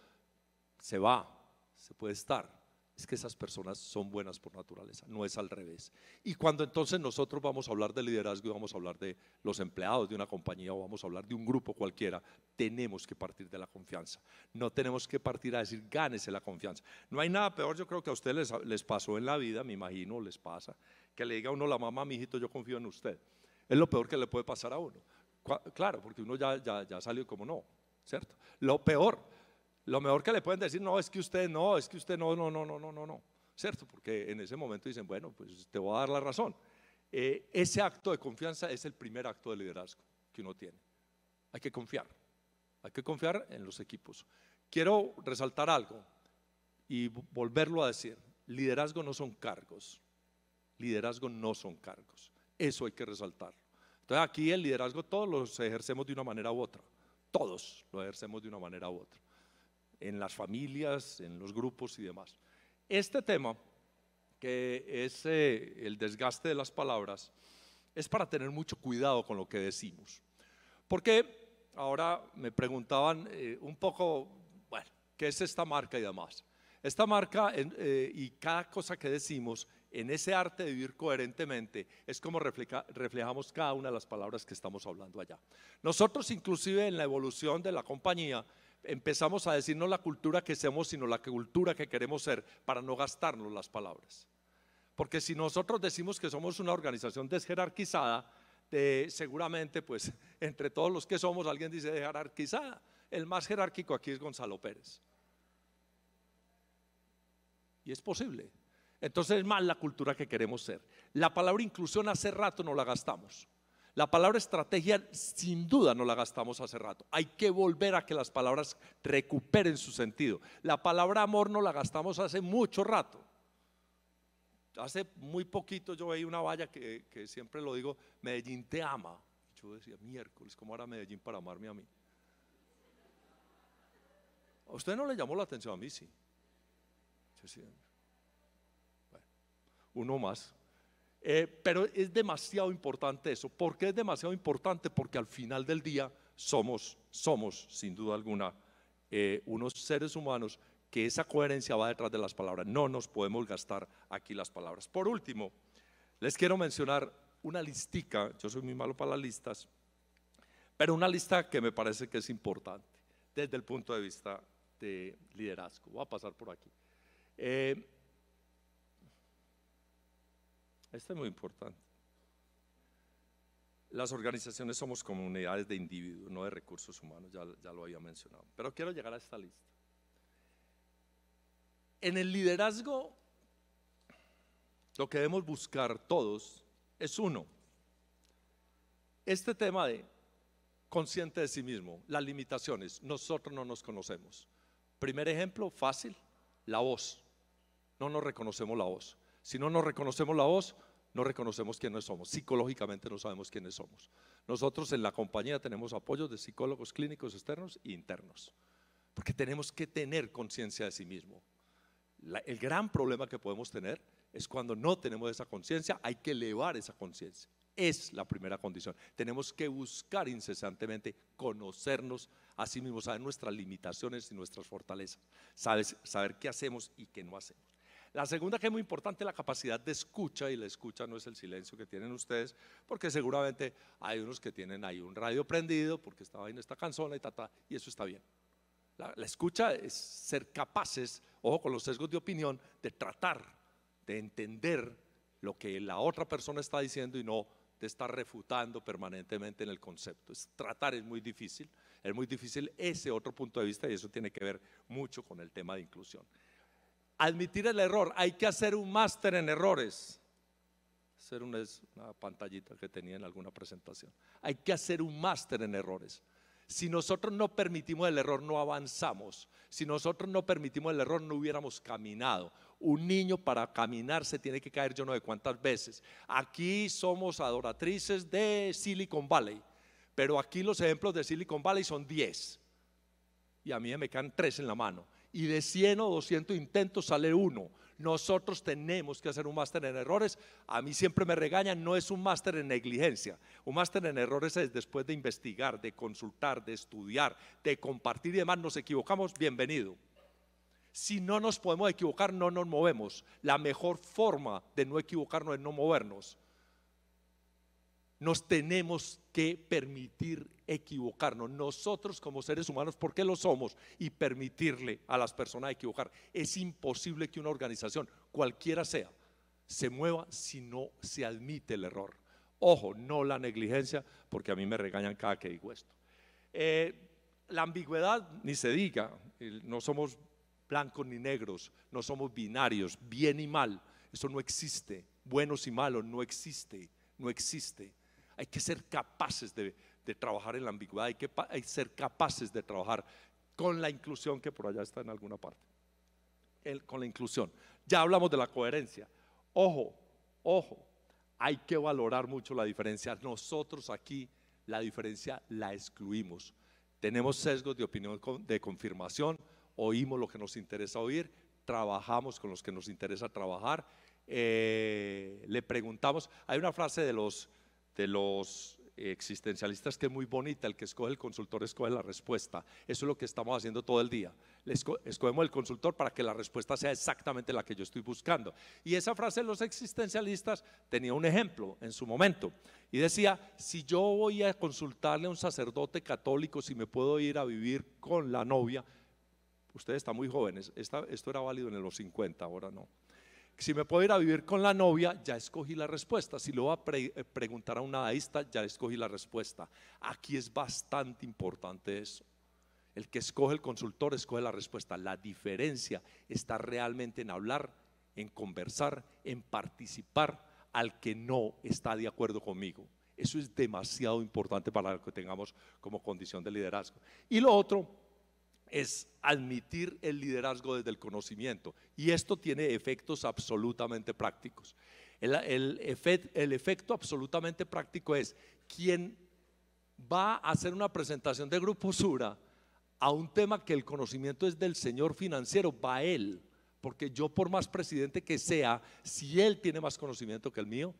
se va, se puede estar. Es que esas personas son buenas por naturaleza, no es al revés. Y cuando entonces nosotros vamos a hablar de liderazgo y vamos a hablar de los empleados de una compañía o vamos a hablar de un grupo cualquiera, tenemos que partir de la confianza. No tenemos que partir a decir, gánese la confianza. No hay nada peor, yo creo que a ustedes les, les pasó en la vida, me imagino, les pasa, que le diga a uno la mamá, mi hijito, yo confío en usted. Es lo peor que le puede pasar a uno. Claro, porque uno ya, ya, ya salió como no, ¿cierto? Lo peor, lo mejor que le pueden decir, no, es que usted no, es que usted no, no, no, no, no, no, no, ¿cierto? Porque en ese momento dicen, bueno, pues te voy a dar la razón. Eh, ese acto de confianza es el primer acto de liderazgo que uno tiene. Hay que confiar, hay que confiar en los equipos. Quiero resaltar algo y volverlo a decir, liderazgo no son cargos, liderazgo no son cargos, eso hay que resaltar. Entonces aquí el liderazgo todos los ejercemos de una manera u otra, todos lo ejercemos de una manera u otra, en las familias, en los grupos y demás. Este tema, que es eh, el desgaste de las palabras, es para tener mucho cuidado con lo que decimos. Porque ahora me preguntaban eh, un poco, bueno, ¿qué es esta marca y demás? Esta marca eh, y cada cosa que decimos en ese arte de vivir coherentemente es como reflejamos cada una de las palabras que estamos hablando allá. Nosotros inclusive en la evolución de la compañía empezamos a decir no la cultura que somos, sino la cultura que queremos ser para no gastarnos las palabras. Porque si nosotros decimos que somos una organización desjerarquizada, de, seguramente pues entre todos los que somos alguien dice jerarquizada. El más jerárquico aquí es Gonzalo Pérez. Y es posible. Entonces es más la cultura que queremos ser. La palabra inclusión hace rato no la gastamos. La palabra estrategia sin duda no la gastamos hace rato. Hay que volver a que las palabras recuperen su sentido. La palabra amor no la gastamos hace mucho rato. Hace muy poquito yo veía una valla que, siempre lo digo, Medellín te ama. Yo decía, miércoles, ¿cómo hará Medellín para amarme a mí? A usted no le llamó la atención, a mí sí uno más. Eh, pero es demasiado importante eso. ¿Por qué es demasiado importante? Porque al final del día somos, somos, sin duda alguna, eh, unos seres humanos que esa coherencia va detrás de las palabras. No nos podemos gastar aquí las palabras. Por último, les quiero mencionar una listica, yo soy muy malo para las listas, pero una lista que me parece que es importante desde el punto de vista de liderazgo. Voy a pasar por aquí. Eh, esto es muy importante. Las organizaciones somos comunidades de individuos, no de recursos humanos, ya, ya lo había mencionado. Pero quiero llegar a esta lista. En el liderazgo, lo que debemos buscar todos es uno, este tema de consciente de sí mismo, las limitaciones, nosotros no nos conocemos. Primer ejemplo, fácil, la voz. No nos reconocemos la voz. Si no nos reconocemos la voz, no reconocemos quiénes somos. Psicológicamente no sabemos quiénes somos. Nosotros en la compañía tenemos apoyo de psicólogos clínicos externos e internos, porque tenemos que tener conciencia de sí mismo. el gran problema que podemos tener es cuando no tenemos esa conciencia, hay que elevar esa conciencia. Es la primera condición. Tenemos que buscar incesantemente conocernos a sí mismos, saber nuestras limitaciones y nuestras fortalezas, saber qué hacemos y qué no hacemos. La segunda que es muy importante es la capacidad de escucha y la escucha no es el silencio que tienen ustedes porque seguramente hay unos que tienen ahí un radio prendido porque estaba en esta canción y ta, y eso está bien. La, la escucha es ser capaces, ojo con los sesgos de opinión, de tratar, de entender lo que la otra persona está diciendo y no de estar refutando permanentemente en el concepto. Es, tratar es muy difícil, es muy difícil ese otro punto de vista y eso tiene que ver mucho con el tema de inclusión admitir el error, hay que hacer un máster en errores. Hacer una, una pantallita que tenía en alguna presentación. Hay que hacer un máster en errores. Si nosotros no permitimos el error, no avanzamos. Si nosotros no permitimos el error, no hubiéramos caminado. Un niño para caminar se tiene que caer yo no sé cuántas veces. Aquí somos adoratrices de Silicon Valley, pero aquí los ejemplos de Silicon Valley son 10. Y a mí me caen tres en la mano y de 100 o 200 intentos sale uno. Nosotros tenemos que hacer un máster en errores. A mí siempre me regañan, no es un máster en negligencia. Un máster en errores es después de investigar, de consultar, de estudiar, de compartir y demás. Nos equivocamos, bienvenido. Si no nos podemos equivocar, no nos movemos. La mejor forma de no equivocarnos es no movernos nos tenemos que permitir equivocarnos. Nosotros como seres humanos, ¿por qué lo somos? Y permitirle a las personas equivocar. Es imposible que una organización, cualquiera sea, se mueva si no se admite el error. Ojo, no la negligencia, porque a mí me regañan cada que digo esto. Eh, la ambigüedad, ni se diga, no somos blancos ni negros, no somos binarios, bien y mal, eso no existe, buenos y malos, no existe, no existe hay que ser capaces de, trabajar en la ambigüedad, hay que ser capaces de trabajar con la inclusión que por allá está en alguna parte. con la inclusión. Ya hablamos de la coherencia. Ojo, ojo, hay que valorar mucho la diferencia. Nosotros aquí la diferencia la excluimos. Tenemos sesgos de opinión de confirmación, oímos lo que nos interesa oír, trabajamos con los que nos interesa trabajar, eh, le preguntamos. Hay una frase de los de los existencialistas que es muy bonita, el que escoge el consultor escoge la respuesta. Eso es lo que estamos haciendo todo el día. escogemos el consultor para que la respuesta sea exactamente la que yo estoy buscando. Y esa frase de los existencialistas tenía un ejemplo en su momento. Y decía, si yo voy a consultarle a un sacerdote católico si me puedo ir a vivir con la novia, ustedes están muy jóvenes, esto era válido en los 50, ahora no. Si me puedo ir a vivir con la novia, ya escogí la respuesta. Si lo voy a eh, preguntar a una daísta, ya escogí la respuesta. Aquí es bastante importante eso. El que escoge el consultor escoge la respuesta. La diferencia está realmente en hablar, en conversar, en participar al que no está de acuerdo conmigo. Eso es demasiado importante para lo que tengamos como condición de liderazgo. Y lo otro es admitir el liderazgo desde el conocimiento. Y esto tiene efectos absolutamente prácticos. El, efecto absolutamente práctico es quien va a hacer una presentación de Grupo Sura a un tema que el conocimiento es del señor financiero, va él. Porque yo por más presidente que sea, si él tiene más conocimiento que el mío,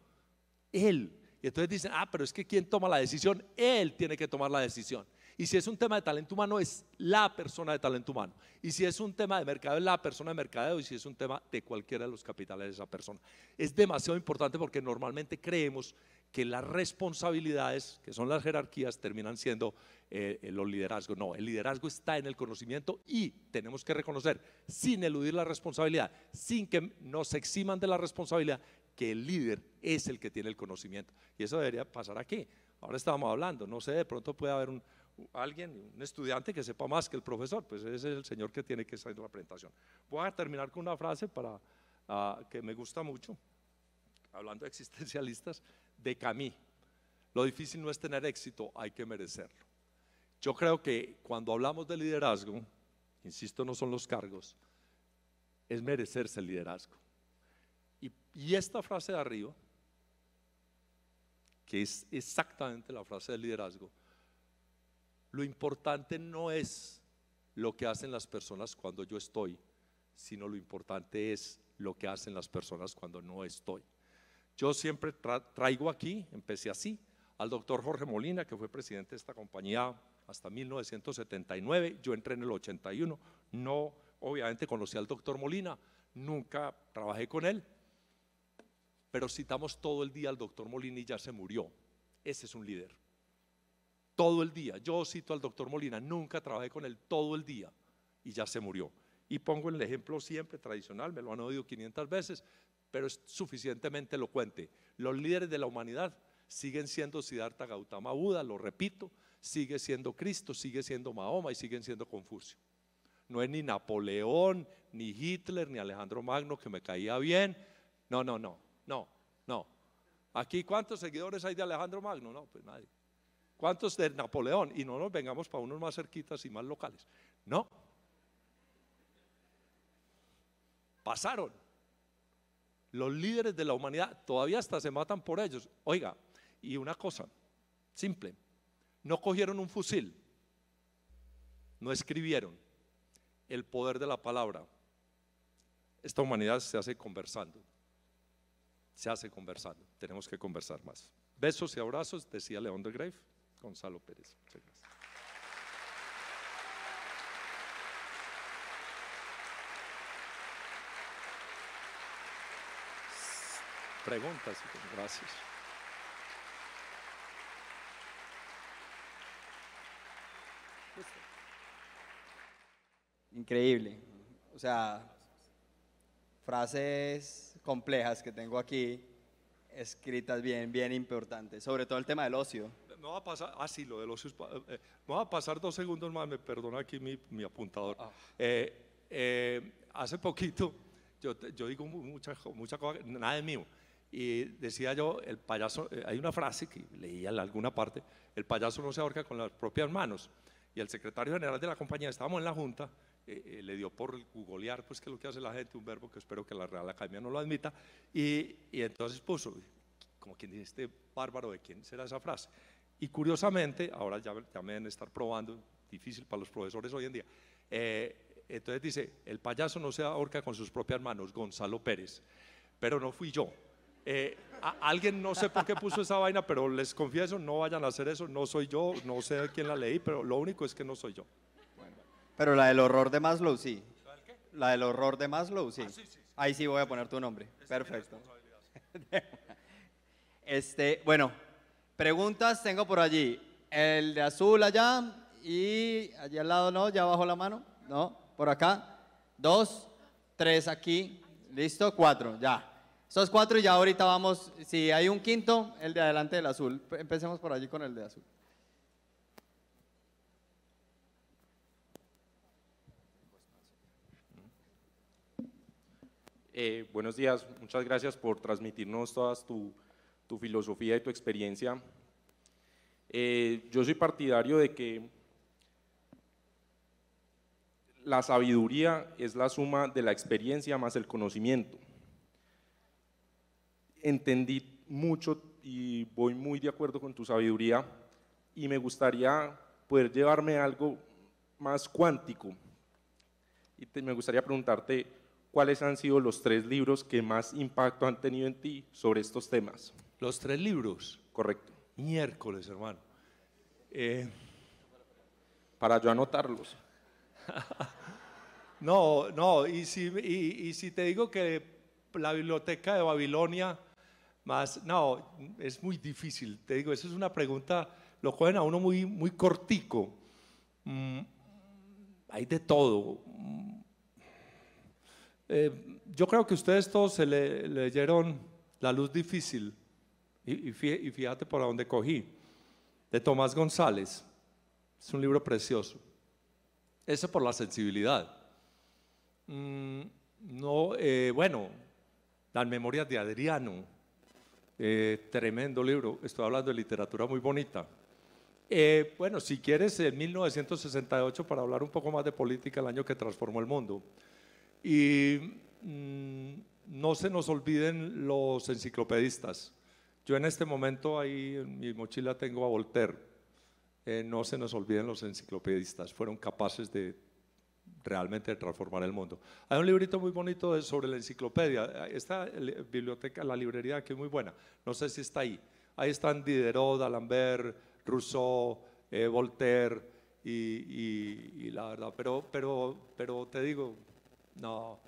él. Y entonces dicen, ah, pero es que quien toma la decisión, él tiene que tomar la decisión. Y si es un tema de talento humano, es la persona de talento humano. Y si es un tema de mercado, es la persona de mercadeo. Y si es un tema de cualquiera de los capitales de esa persona. Es demasiado importante porque normalmente creemos que las responsabilidades, que son las jerarquías, terminan siendo eh, eh, los liderazgos. No, el liderazgo está en el conocimiento y tenemos que reconocer, sin eludir la responsabilidad, sin que nos eximan de la responsabilidad, que el líder es el que tiene el conocimiento. Y eso debería pasar aquí. Ahora estábamos hablando, no sé, de pronto puede haber un, alguien, un estudiante que sepa más que el profesor, pues ese es el señor que tiene que de la presentación. Voy a terminar con una frase para, ah, que me gusta mucho, hablando de existencialistas, de Camus. Lo difícil no es tener éxito, hay que merecerlo. Yo creo que cuando hablamos de liderazgo, insisto, no son los cargos, es merecerse el liderazgo. Y, y esta frase de arriba, que es exactamente la frase del liderazgo, lo importante no es lo que hacen las personas cuando yo estoy, sino lo importante es lo que hacen las personas cuando no estoy. Yo siempre traigo aquí, empecé así, al doctor Jorge Molina, que fue presidente de esta compañía hasta 1979, yo entré en el 81, no, obviamente conocí al doctor Molina, nunca trabajé con él, pero citamos todo el día al doctor Molina y ya se murió. Ese es un líder todo el día. Yo cito al doctor Molina, nunca trabajé con él todo el día y ya se murió. Y pongo el ejemplo siempre tradicional, me lo han oído 500 veces, pero es suficientemente elocuente. Los líderes de la humanidad siguen siendo Siddhartha Gautama Buda, lo repito, sigue siendo Cristo, sigue siendo Mahoma y siguen siendo Confucio. No es ni Napoleón, ni Hitler, ni Alejandro Magno que me caía bien. No, no, no, no, no. Aquí, ¿cuántos seguidores hay de Alejandro Magno? No, pues nadie. ¿Cuántos de Napoleón? Y no nos vengamos para unos más cerquitas y más locales. No. Pasaron. Los líderes de la humanidad todavía hasta se matan por ellos. Oiga, y una cosa, simple. No cogieron un fusil. No escribieron. El poder de la palabra. Esta humanidad se hace conversando. Se hace conversando. Tenemos que conversar más. Besos y abrazos, decía León de Grave. Gonzalo Pérez. gracias. Preguntas, gracias. Increíble. O sea, frases complejas que tengo aquí, escritas bien, bien importantes, sobre todo el tema del ocio no va a pasar, así ah, lo de los... no eh, va a pasar dos segundos más, me perdona aquí mi, mi apuntador. Ah. Eh, eh, hace poquito, yo, yo digo muchas mucha cosas, nada de mío, y decía yo, el payaso, hay una frase que leía en alguna parte, el payaso no se ahorca con las propias manos. Y el secretario general de la compañía, estábamos en la junta, le dio por googlear, pues que es lo que hace la gente, un verbo que espero que la Real Academia no lo admita, y, y entonces puso, como quien dice, este bárbaro, ¿de quién será esa frase? Y curiosamente, ahora ya, me deben estar probando, difícil para los profesores hoy en día, eh, entonces dice, el payaso no se ahorca con sus propias manos, Gonzalo Pérez, pero no fui yo. Eh, alguien no sé por qué puso esa vaina, pero les confieso, no vayan a hacer eso, no soy yo, no sé quién la leí, pero lo único es que no soy yo. pero la del horror de Maslow sí. ¿La del horror de Maslow ah, sí. sí. Ahí sí voy a poner tu nombre. Perfecto. Este, bueno, Preguntas tengo por allí. El de azul allá y allí al lado no, ya bajo la mano. No, por acá. Dos, tres aquí. Listo, cuatro, ya. Esos cuatro y ya ahorita vamos. Si hay un quinto, el de adelante del azul. Empecemos por allí con el de azul. Eh, buenos días, muchas gracias por transmitirnos todas tu tu filosofía y tu experiencia. Eh, yo soy partidario de que la sabiduría es la suma de la experiencia más el conocimiento. Entendí mucho y voy muy de acuerdo con tu sabiduría y me gustaría poder llevarme algo más cuántico. Y me gustaría preguntarte cuáles han sido los tres libros que más impacto han tenido en ti sobre estos temas. Los tres libros. Correcto. Miércoles, hermano. Eh, Para yo anotarlos. no, no, y si, te digo que la biblioteca de Babilonia, más, no, es muy difícil. Te digo, eso es una pregunta, lo juegan a uno muy, muy cortico. Mm, hay de todo. Mm, eh, yo creo que ustedes todos se le, leyeron La Luz Difícil. Y, fíjate por dónde cogí. De Tomás González. Es un libro precioso. Eso por la sensibilidad. Mm, no, eh, bueno, las memorias de Adriano. Eh, tremendo libro. Estoy hablando de literatura muy bonita. Eh, bueno, si quieres, en 1968, para hablar un poco más de política, el año que transformó el mundo. Y mm, no se nos olviden los enciclopedistas. Yo en este momento ahí en mi mochila tengo a Voltaire. Eh, no se nos olviden los enciclopedistas, fueron capaces de realmente transformar el mundo. Hay un librito muy bonito sobre la enciclopedia. Eh, Esta biblioteca, la librería que es muy buena, no sé si está ahí. Ahí están Diderot, D'Alembert, Rousseau, eh, Voltaire y, la verdad, pero, pero, pero te digo, no,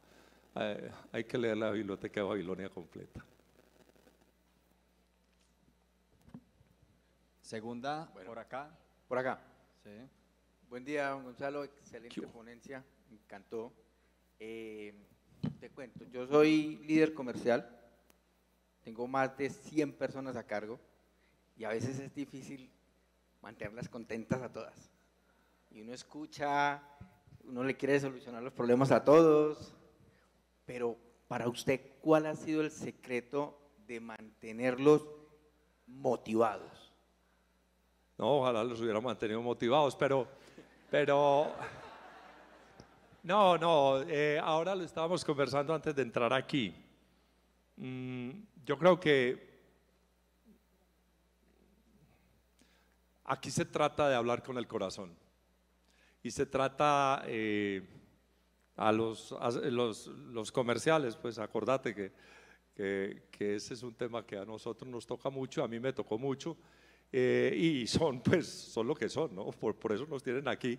hay que leer la biblioteca de Babilonia completa. Segunda, por acá. Por acá. Buen día, don Gonzalo. Excelente ponencia. Me encantó. Eh, te cuento, yo soy líder comercial. Tengo más de 100 personas a cargo y a veces es difícil mantenerlas contentas a todas. Y uno escucha, uno le quiere solucionar los problemas a todos, pero para usted, ¿cuál ha sido el secreto de mantenerlos motivados? No, ojalá los hubiera mantenido motivados, pero, pero, no, no, eh, ahora lo estábamos conversando antes de entrar aquí. Mm, yo creo que aquí se trata de hablar con el corazón y se trata eh, a, los, comerciales, pues acordate que, que ese es un tema que a nosotros nos toca mucho, a mí me tocó mucho eh, y son pues son lo que son, ¿no? Por, por eso nos tienen aquí.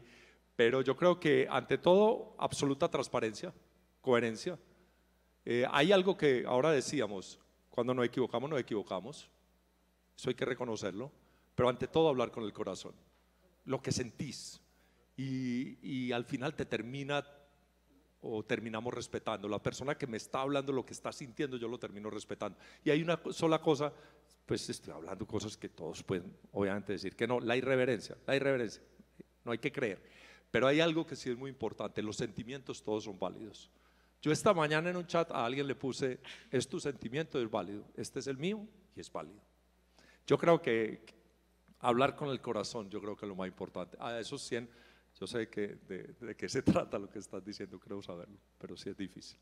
Pero yo creo que ante todo, absoluta transparencia, coherencia. Eh, hay algo que ahora decíamos, cuando nos equivocamos, nos equivocamos. Eso hay que reconocerlo. Pero ante todo hablar con el corazón, lo que sentís. Y, y al final te termina o terminamos respetando. La persona que me está hablando lo que está sintiendo, yo lo termino respetando. Y hay una sola cosa pues estoy hablando cosas que todos pueden obviamente decir que no, la irreverencia, la irreverencia, no hay que creer. Pero hay algo que sí es muy importante, los sentimientos todos son válidos. Yo esta mañana en un chat a alguien le puse, es tu sentimiento, es válido, este es el mío y es válido. Yo creo que hablar con el corazón, yo creo que es lo más importante. A ah, esos 100, yo sé que de, de qué se trata lo que estás diciendo, creo saberlo, pero sí es difícil.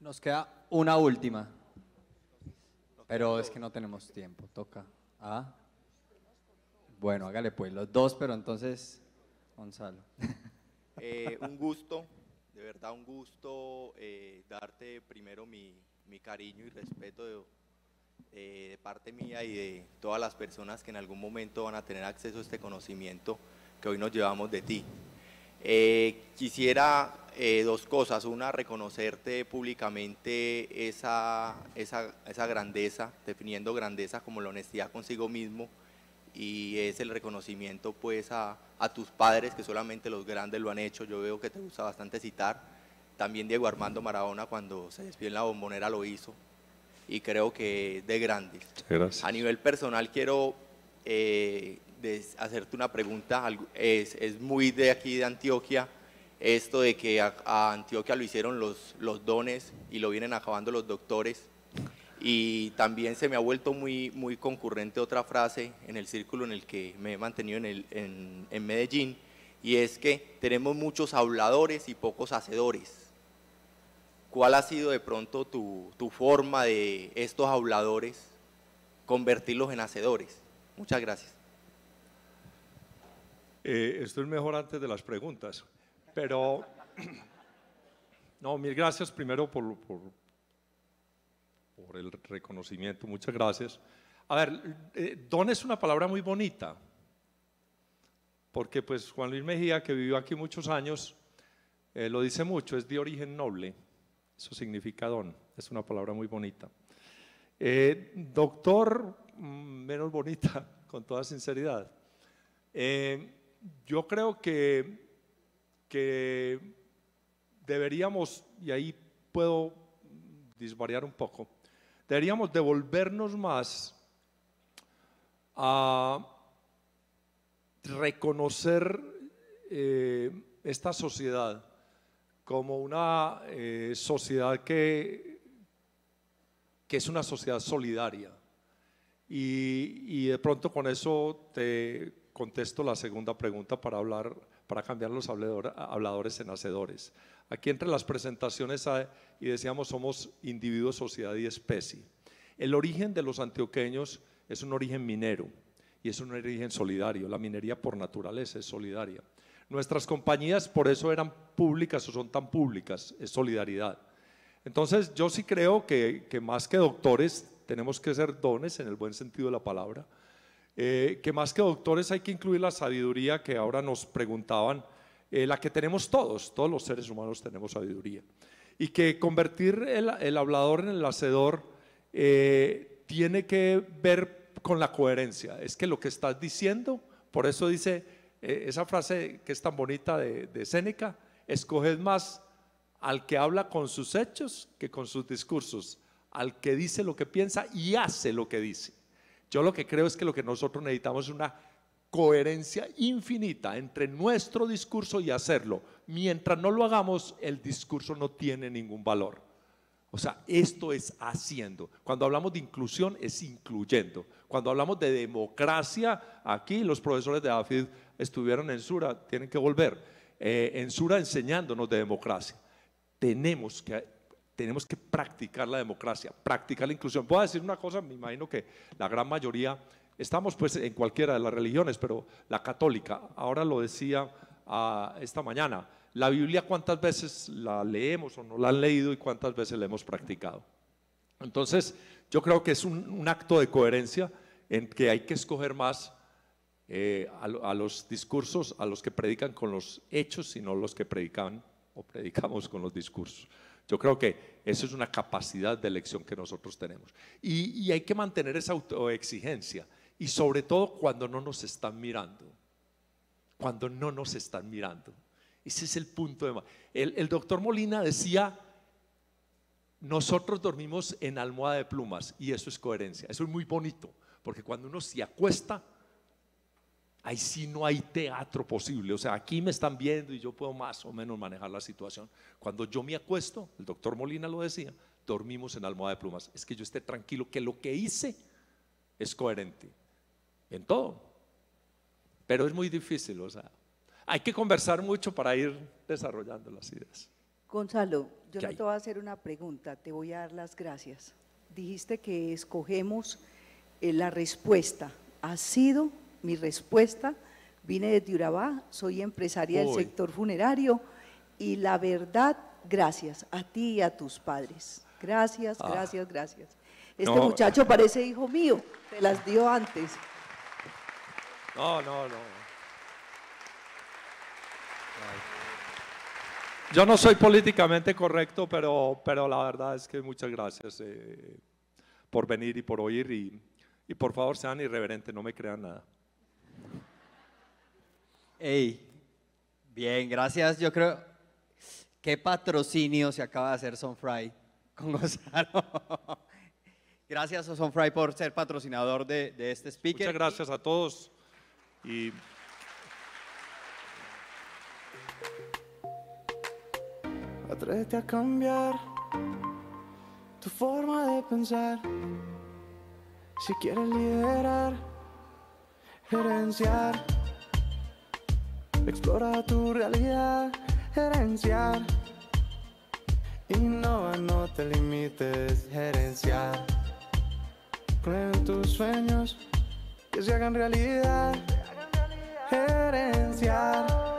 Nos queda una última. Pero es que no tenemos tiempo, toca. Ah. Bueno, hágale pues, los dos, pero entonces, Gonzalo. Eh, un gusto, de verdad un gusto eh, darte primero mi, cariño y respeto eh, de parte mía y de todas las personas que en algún momento van a tener acceso a este conocimiento que hoy nos llevamos de ti. Eh, quisiera eh, dos cosas. Una, reconocerte públicamente esa, esa, esa, grandeza, definiendo grandeza como la honestidad consigo mismo y es el reconocimiento pues a, a, tus padres, que solamente los grandes lo han hecho. Yo veo que te gusta bastante citar. También Diego Armando Maradona cuando se despidió en la bombonera lo hizo y creo que de grandes. Gracias. A nivel personal quiero eh, de hacerte una pregunta, es, es, muy de aquí de Antioquia, esto de que a, Antioquia lo hicieron los, los dones y lo vienen acabando los doctores. Y también se me ha vuelto muy, muy concurrente otra frase en el círculo en el que me he mantenido en, en, Medellín, y es que tenemos muchos habladores y pocos hacedores. ¿Cuál ha sido de pronto tu forma de estos habladores convertirlos en hacedores? Muchas gracias. Eh, estoy esto mejor antes de las preguntas. Pero, no, mil gracias primero por, por, el reconocimiento, muchas gracias. A ver, eh, don es una palabra muy bonita, porque pues Juan Luis Mejía, que vivió aquí muchos años, eh, lo dice mucho, es de origen noble, eso significa don, es una palabra muy bonita. doctor, mm, menos bonita, con toda sinceridad yo creo que, deberíamos, y ahí puedo disvariar un poco, deberíamos devolvernos más a reconocer eh, esta sociedad como una eh, sociedad que, que es una sociedad solidaria. y de pronto con eso te contesto la segunda pregunta para hablar, para cambiar los habladores en hacedores. Aquí entre las presentaciones y decíamos somos individuos, sociedad y especie. El origen de los antioqueños es un origen minero y es un origen solidario. La minería por naturaleza es solidaria. Nuestras compañías por eso eran públicas o son tan públicas, es solidaridad. Entonces yo sí creo que, que más que doctores tenemos que ser dones en el buen sentido de la palabra eh, que más que doctores hay que incluir la sabiduría que ahora nos preguntaban, eh, la que tenemos todos, todos los seres humanos tenemos sabiduría. Y que convertir el, hablador en el hacedor eh, tiene que ver con la coherencia. Es que lo que estás diciendo, por eso dice esa frase que es tan bonita de, de Séneca, escoged más al que habla con sus hechos que con sus discursos, al que dice lo que piensa y hace lo que dice. Yo lo que creo es que lo que nosotros necesitamos es una coherencia infinita entre nuestro discurso y hacerlo. Mientras no lo hagamos, el discurso no tiene ningún valor. O sea, esto es haciendo. Cuando hablamos de inclusión, es incluyendo. Cuando hablamos de democracia, aquí los profesores de AFID estuvieron en Sura, tienen que volver, eh, en Sura enseñándonos de democracia. Tenemos que tenemos que practicar la democracia, practicar la inclusión. Puedo decir una cosa, me imagino que la gran mayoría estamos pues en cualquiera de las religiones, pero la católica, ahora lo decía ah, esta mañana, la Biblia cuántas veces la leemos o no la han leído y cuántas veces la hemos practicado. Entonces, yo creo que es un, acto de coherencia en que hay que escoger más eh, a, a, los discursos, a los que predican con los hechos, sino los que predican o predicamos con los discursos. Yo creo que eso es una capacidad de elección que nosotros tenemos. Y, hay que mantener esa autoexigencia. Y sobre todo cuando no nos están mirando. Cuando no nos están mirando. Ese es el punto de... El, el doctor Molina decía, nosotros dormimos en almohada de plumas y eso es coherencia. Eso es muy bonito, porque cuando uno se acuesta, ahí sí no hay teatro posible. O sea, aquí me están viendo y yo puedo más o menos manejar la situación. Cuando yo me acuesto, el doctor Molina lo decía, dormimos en almohada de plumas. Es que yo esté tranquilo que lo que hice es coherente en todo. Pero es muy difícil, o sea, hay que conversar mucho para ir desarrollando las ideas. Gonzalo, yo te voy a hacer una pregunta, te voy a dar las gracias. Dijiste que escogemos eh, la respuesta. Ha sido mi respuesta. Vine de Urabá, soy empresaria del sector funerario y la verdad, gracias a ti y a tus padres. Gracias, ah. gracias, gracias. Este muchacho parece hijo mío, te las dio antes. No, no, no. Yo no soy políticamente correcto, pero, pero la verdad es que muchas gracias eh, por venir y por oír y, y por favor sean irreverentes, no me crean nada. Hey, bien, gracias. Yo creo, que patrocinio se acaba de hacer Sonfry con Gonzalo? gracias a Sonfry por ser patrocinador de, este speaker. Muchas gracias a todos. Y Atrévete a cambiar tu forma de pensar. Si quieres liderar, gerenciar Explora tu realidad, gerenciar. Innova, no te limites, gerenciar. Creen tus sueños, que se hagan realidad, gerenciar.